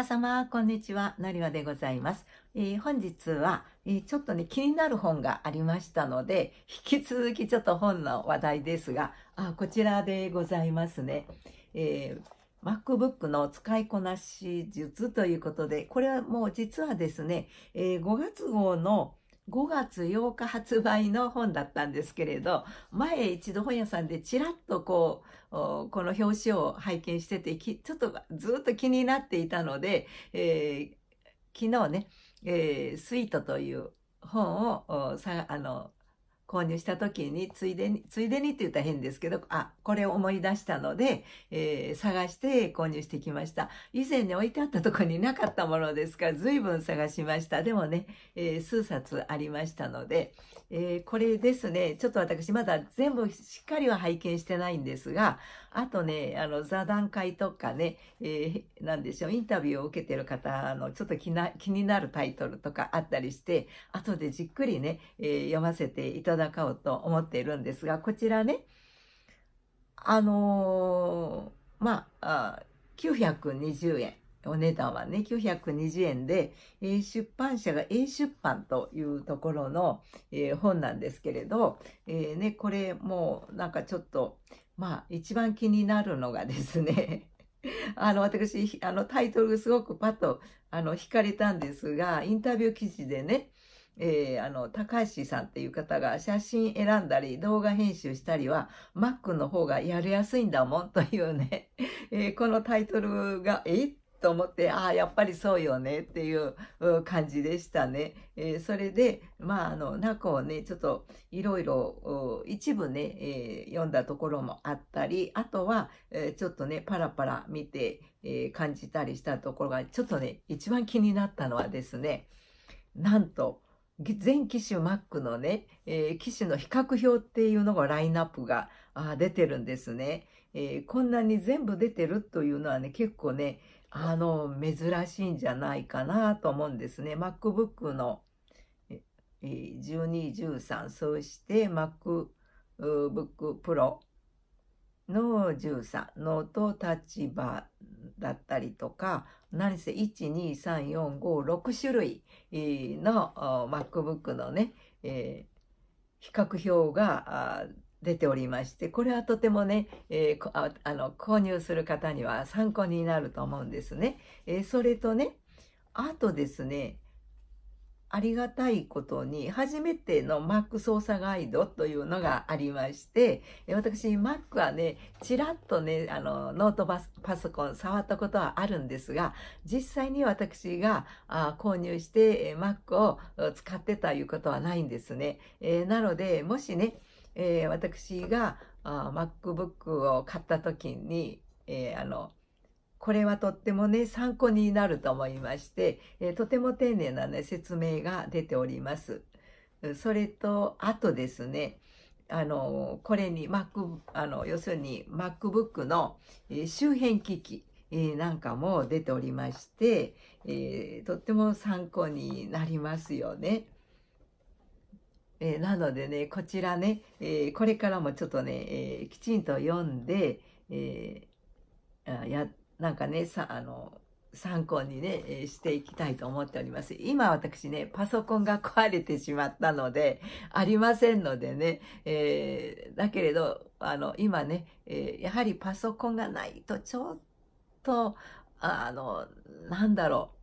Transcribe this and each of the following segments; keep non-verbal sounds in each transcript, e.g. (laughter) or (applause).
皆様、こんにちは。のりわでございます。えー、本日は、えー、ちょっとね、気になる本がありましたので、引き続きちょっと本の話題ですが、あこちらでございますね。えー、MacBook の使いこなし術ということで、これはもう実はですね、え5月号の5月8日発売の本だったんですけれど前一度本屋さんでちらっとこうこの表紙を拝見しててちょっとずっと気になっていたので、えー、昨日ね、えー、スイート」という本をあの購入した時に、ついでに、ついでにって言ったら変ですけど、あ、これを思い出したので、えー、探して購入してきました。以前ね、置いてあったとこになかったものですから、随分探しました。でもね、えー、数冊ありましたので、えー、これですね、ちょっと私まだ全部しっかりは拝見してないんですが、あとね、あの、座談会とかね、えー、なんでしょう、インタビューを受けてる方の、ちょっと気な気になるタイトルとかあったりして、後でじっくりね、えー、読ませていただこうと思っているんですが、こちらね、あのー、まあ、920円。お値段はね、920円で、えー、出版社が A 出版というところの、えー、本なんですけれど、えー、ね、これもうなんかちょっと、まあ一番気になるのがですね (laughs) あの私あのタイトルすごくパッとあの惹かれたんですがインタビュー記事でねえー、あの高橋さんっていう方が写真選んだり動画編集したりは Mac の方がやりやすいんだもんというね、えー、このタイトルがえっと思って、ああ、やっぱりそうよねっていう感じでしたね。えー、それで、まあ、あの、中をね、ちょっといろいろ一部ね、えー、読んだところもあったり、あとは、えー、ちょっとね、パラパラ見て、え感じたりしたところが、ちょっとね、一番気になったのはですね、なんと、全機種 Mac のね、え機種の比較表っていうのがラインナップがあ出てるんですね、えこんなに全部出てるというのはね、結構ね、あの、珍しいんじゃないかなと思うんですね。MacBook の12、13、そして MacBook Pro の13、ノートタッだったりとか、何せ1、2、3、4、5、6種類の MacBook のね、えー、比較表が出ておりましてこれはとてもね、えー、あの購入する方には参考になると思うんですね。えー、それとねあとですねありがたいことに初めての Mac 操作ガイドというのがありまして私 Mac はねちらっとねあのノートパソコン触ったことはあるんですが実際に私があ購入して Mac を使ってたいうことはないんですね、えー、なのでもしねえー、私があ MacBook を買った時に、えー、あのこれはとってもね参考になると思いまして、えー、とても丁寧な、ね、説明が出ております。それとあとですねあのこれに Mac あの要するに MacBook の、え周辺機器、えなんかも出ておりまして、えとっても参考になりますよね。えー、なのでね、こちらね、えー、これからもちょっとね、えー、きちんと読んで、えー、あやなんかね、さあの、参考にね、えしていきたいと思っております。今私ね、パソコンが壊れてしまったので、ありませんのでね、えー、だけれど、あの、今ね、えー、やはりパソコンがないとちょっと、あの、なんだろう、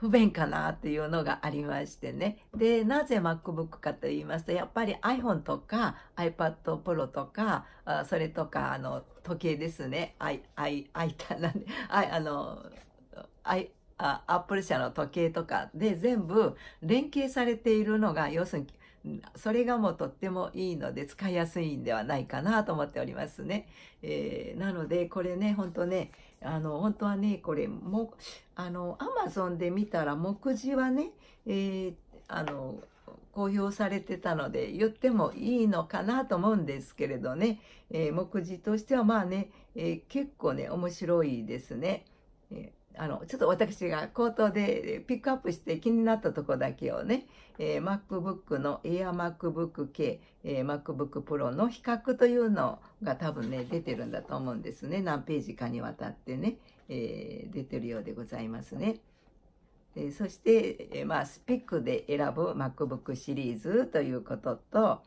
不便かなっていうのがありましてね。で、なぜ MacBook かと言いますと、やっぱり iPhone とか iPad Pro とか、あそれとか、あの、時計ですね。I、I、I、(laughs) あの、I、アップル社の時計とかで全部連携されているのが、要するにそれがもうとってもいいので使いやすいんではないかなと思っておりますね。えー、なのでこれね本当ねあの本当はねこれもあのアマゾンで見たら目次はね、えー、あの公表されてたので言ってもいいのかなと思うんですけれどね、えー、目次としてはまあね、えー、結構ね面白いですね。あの、ちょっと私が口頭でピックアップして気になったとこだけをね、えー、MacBook の AirMacBook 系、えー、MacBook Pro の比較というのが多分ね、出てるんだと思うんですね。何ページかにわたってね、えー、出てるようでございますね。えそして、えまあ、スペックで選ぶ MacBook シリーズということと、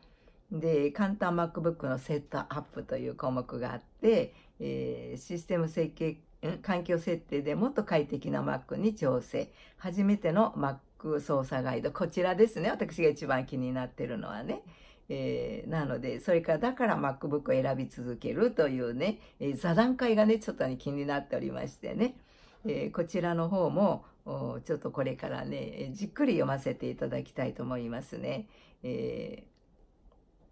で、簡単 MacBook のセットアップという項目があって、えシステム設計環境設定でもっと快適な Mac に調整。初めての Mac 操作ガイド。こちらですね。私が一番気になってるのはね。えー、なので、それからだから MacBook を選び続けるというね、えー、座談会がね、ちょっと、ね、気になっておりましてね。えー、こちらの方も、ちょっとこれからね、じっくり読ませていただきたいと思いますね。え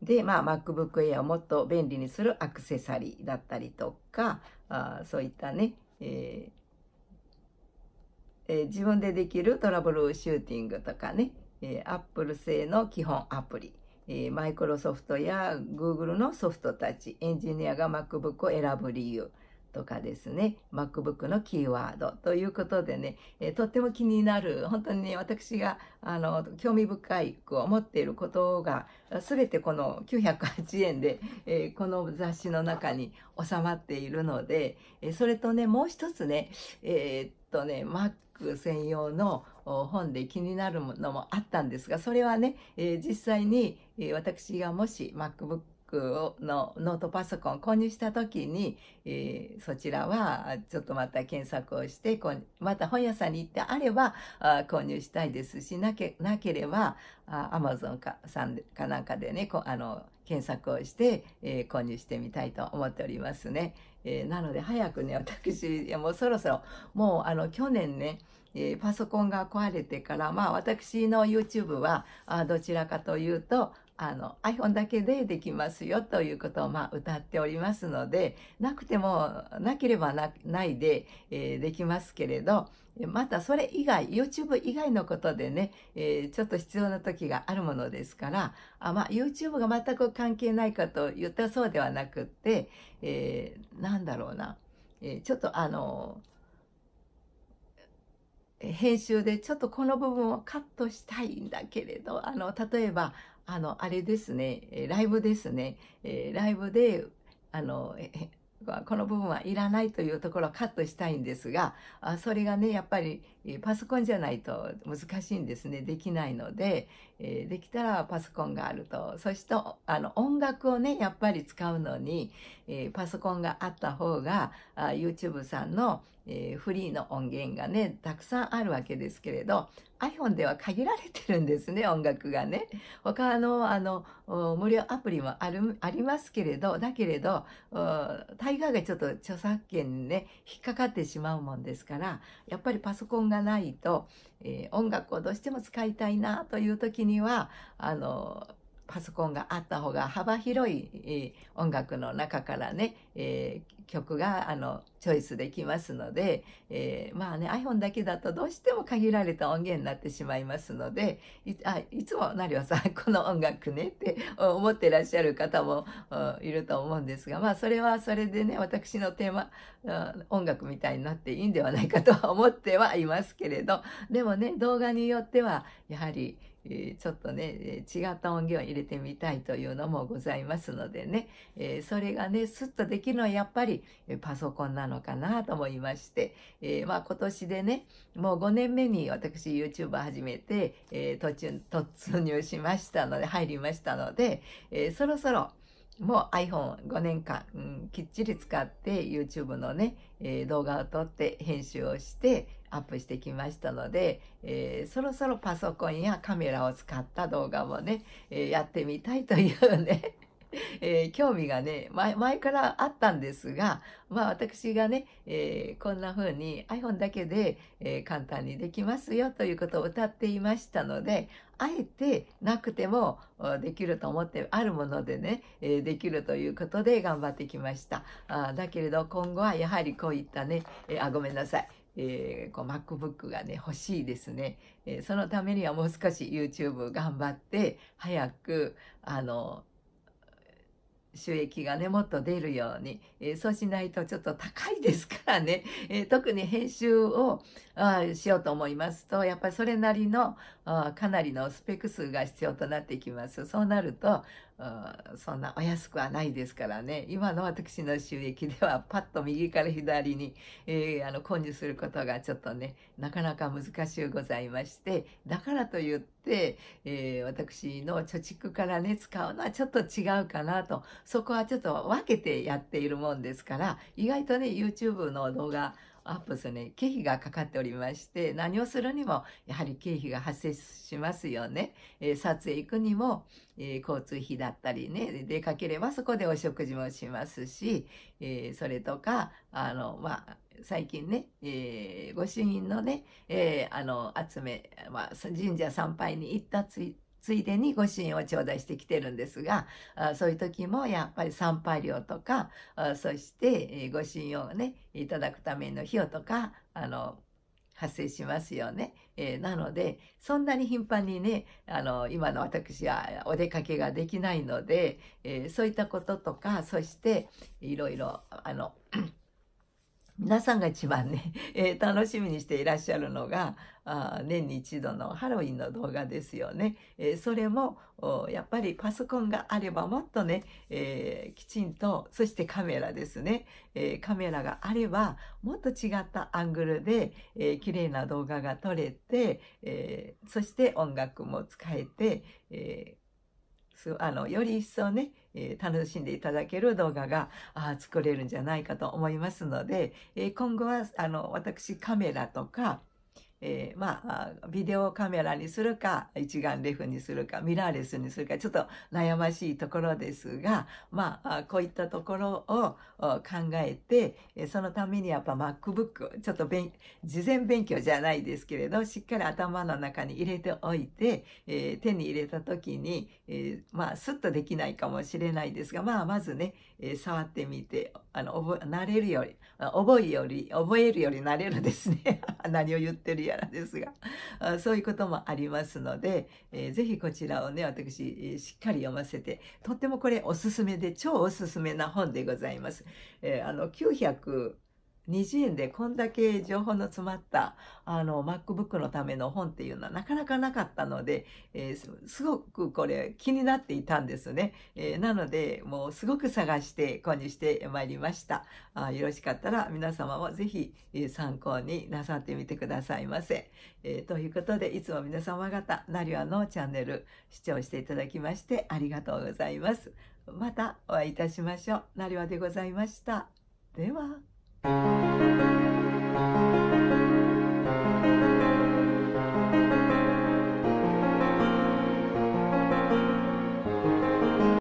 ー、で、まあ、MacBook Air をもっと便利にするアクセサリーだったりとか、あそういったね、えーえー、自分でできるトラブルシューティングとかね、えー、Apple 製の基本アプリ、えー、マイクロソフトや Google のソフトたち、エンジニアが MacBook を選ぶ理由、とかですね、MacBook のキーワードということでね、えー、とっても気になる、本当にね、私があの興味深いを思っていることが、全てこの908円で、えー、この雑誌の中に収まっているので、えそれとね、もう一つね、えー、っとね、Mac 専用の本で気になるのもあったんですが、それはね、え実際に私がもし MacBook クをのノートパソコン購入した時に、えー、そちらはちょっとまた検索をしてまた本屋さんに行ってあればあ購入したいですしなけなければアマゾンかさんかなんかでねこあの検索をして、えー、購入してみたいと思っておりますね。えー、なので早くね私もうそろそろもうあの去年ねえー、パソコンが壊れてから、まあ私の YouTube はあどちらかというと、あの iPhone だけでできますよということをまあ歌っておりますのでなくてもなければないで、えー、できますけれどまたそれ以外 YouTube 以外のことでね、えー、ちょっと必要な時があるものですからあ、まあ、YouTube が全く関係ないかと言ったそうではなくって、えー、なんだろうな、えちょっとあの編集でちょっとこの部分をカットしたいんだけれどあの例えばあの、あれですね、ライブですね、ライブで、あの、(laughs) この部分はいらないというところをカットしたいんですが、それがね、やっぱりパソコンじゃないと難しいんですね、できないので、えー、できたらパソコンがあると。そして、あの、音楽をね、やっぱり使うのに、えー、パソコンがあった方が、YouTube さんの、えー、フリーの音源がね、たくさんあるわけですけれど、iPhone では限られてるんですね、音楽がね。他の、あの、無料アプリもある、ありますけれど、だけれど、タイガーがちょっと著作権にね、引っかかってしまうもんですから、やっぱりパソコンがないと、えー、音楽をどうしても使いたいなという時ににはあのパソコンがあった方が幅広い、音楽の中からね、えー、曲があのチョイスできますので、えー、まあね iPhone だけだとどうしても限られた音源になってしまいますのでいあいつも成尾さん (laughs) この音楽ねって思ってらっしゃる方もいると思うんですがまあそれはそれでね私のテーマ音楽みたいになっていいんではないかとは思ってはいますけれどでもね動画によってはやはりちょっとね、違った音源を入れてみたいというのもございますのでね、えそれがね、スッとできるのはやっぱりいパソコンなのかなと思いまして、えー、まあ今年でね、もう5年目に私 YouTube 始めて、えー、途中突入しましたので、入りましたので、えー、そろそろもう iPhone5 年間、うん、きっちり使って YouTube のね、えー、動画を撮って編集をしてアップしてきましたので、えー、そろそろパソコンやカメラを使った動画もね、えー、やってみたいというねえー、興味がね前、前からあったんですが、まあ私がね、えー、こんな風に iPhone だけで、えー、簡単にできますよということを歌っていましたので、あえてなくてもできると思ってあるものでね、えできるということで頑張ってきました。あだけれど今後はやはりこういったね、えあ、ごめんなさい。えー、こう MacBook がね、欲しいですね、えそのためにはもう少し YouTube 頑張って、早く、あの、収益がね、もっと出るように、えー、そうしないとちょっと高いですからね、えー、特に編集をあしようと思いますと、やっぱりそれなりのあかなりのスペック数が必要となってきます。そうなると、うん、そんなお安くはないですからね今の私の収益ではパッと右から左に、えー、あの根治することがちょっとねなかなか難しゅうございましてだからといって、えー、私の貯蓄からね使うのはちょっと違うかなとそこはちょっと分けてやっているもんですから意外とね YouTube の動画アップするに経費がかかっておりまして、何をするにもやはり経費が発生しますよね。えー、撮影行くにも、えー、交通費だったりね、出かければそこでお食事もしますし、えー、それとか、あの、まあ、最近ね、えー、ご朱印のね、えー、あの集め、まあ、神社参拝に行ったついついでにご支援を頂戴してきてるんですがそういう時もやっぱり参拝料とかそしてご信用をねいただくための費用とかあの発生しますよね。えー、なので、そんなに頻繁にね、あの、今の私はお出かけができないので、えー、そういったこととか、そして、いろいろ、あの、皆さんが一番ね、(laughs) えー、楽しみにしていらっしゃるのが、あ年に一度のハロウィンの動画ですよね。えー、それも、やっぱりパソコンがあればもっとね、えー、きちんと、そしてカメラですね、えカメラがあれば、もっと違ったアングルで、え綺麗な動画が撮れて、えそして音楽も使えて、えあのより一層ね、えー、楽しんでいただける動画があ作れるんじゃないかと思いますので、えー、今後はあの私カメラとかえー、まあ、ビデオカメラにするか、一眼レフにするか、ミラーレスにするか、ちょっと悩ましいところですが、まあ、こういったところを考えて、そのためにやっぱ MacBook、ちょっと勉、事前勉強じゃないですけれど、しっかり頭の中に入れておいて、えー、手に入れた時に、えー、まあ、スッとできないかもしれないですが、まあ、まずね、え触ってみて、あの、覚、慣れるより、覚えより、覚えるより慣れるですね。(laughs) 何を言ってるからですが、そういうこともありますので、えー、ぜひこちらをね、私、しっかり読ませて、とってもこれおすすめで、超おすすめな本でございます。えー、あの、900、20円でこんだけ情報の詰まったあの MacBook のための本っていうのはなかなかなかったので、えー、すごくこれ気になっていたんですね、えー、なのでもうすごく探して購入してまいりましたあよろしかったら皆様も是非、参考になさってみてくださいませ、えー、ということでいつも皆様方なりアのチャンネル視聴していただきましてありがとうございますまたお会いいたしましょうなりわでございましたではよし!